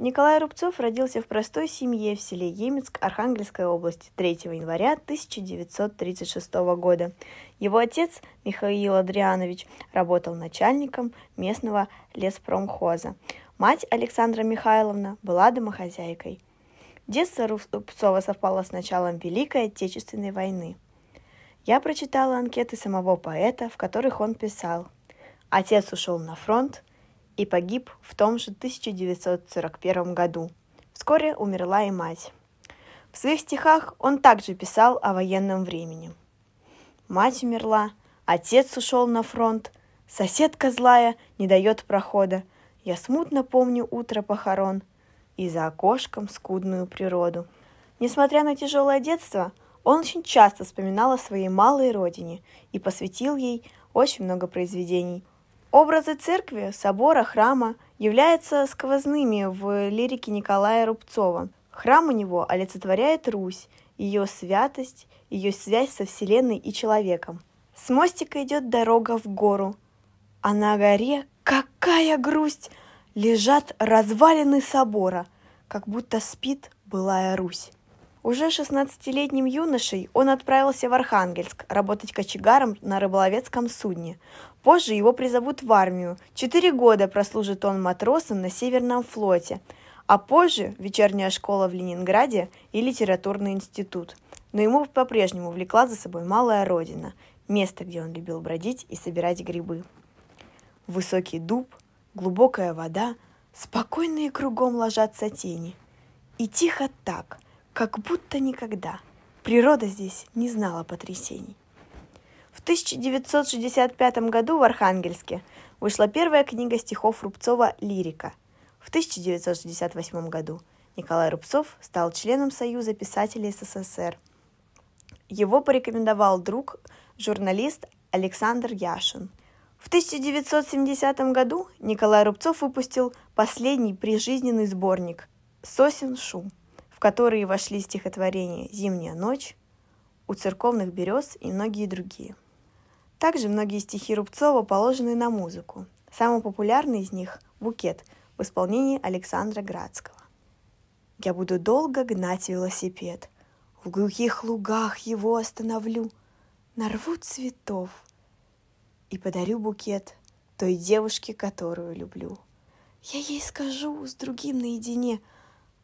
Николай Рубцов родился в простой семье в селе Емецк Архангельской области 3 января 1936 года. Его отец Михаил Адрианович работал начальником местного леспромхоза. Мать Александра Михайловна была домохозяйкой. Детство Рубцова совпало с началом Великой Отечественной войны. Я прочитала анкеты самого поэта, в которых он писал «Отец ушел на фронт, и погиб в том же 1941 году. Вскоре умерла и мать. В своих стихах он также писал о военном времени. Мать умерла, отец ушел на фронт, соседка злая не дает прохода. Я смутно помню утро похорон и за окошком скудную природу. Несмотря на тяжелое детство, он очень часто вспоминал о своей малой родине и посвятил ей очень много произведений, Образы церкви, собора, храма являются сквозными в лирике Николая Рубцова. Храм у него олицетворяет Русь, ее святость, ее связь со Вселенной и человеком. С мостика идет дорога в гору, а на горе какая грусть! Лежат развалины собора, как будто спит былая Русь. Уже 16-летним юношей он отправился в Архангельск работать кочегаром на рыболовецком судне. Позже его призовут в армию. Четыре года прослужит он матросом на Северном флоте, а позже вечерняя школа в Ленинграде и литературный институт. Но ему по-прежнему влекла за собой малая родина, место, где он любил бродить и собирать грибы. Высокий дуб, глубокая вода, спокойные кругом ложатся тени. И тихо так – как будто никогда. Природа здесь не знала потрясений. В 1965 году в Архангельске вышла первая книга стихов Рубцова «Лирика». В 1968 году Николай Рубцов стал членом Союза писателей СССР. Его порекомендовал друг, журналист Александр Яшин. В 1970 году Николай Рубцов выпустил последний прижизненный сборник «Сосен шум», в которые вошли стихотворения «Зимняя ночь», «У церковных берез» и многие другие. Также многие стихи Рубцова положены на музыку. Самый популярный из них – «Букет» в исполнении Александра Градского. «Я буду долго гнать велосипед, в глухих лугах его остановлю, нарву цветов и подарю букет той девушке, которую люблю. Я ей скажу с другим наедине –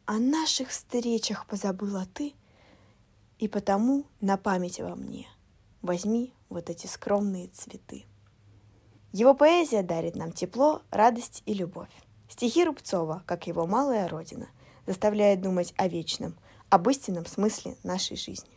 о наших встречах позабыла ты, и потому на память во мне возьми вот эти скромные цветы. Его поэзия дарит нам тепло, радость и любовь. Стихи Рубцова, как его малая родина, заставляют думать о вечном, об истинном смысле нашей жизни.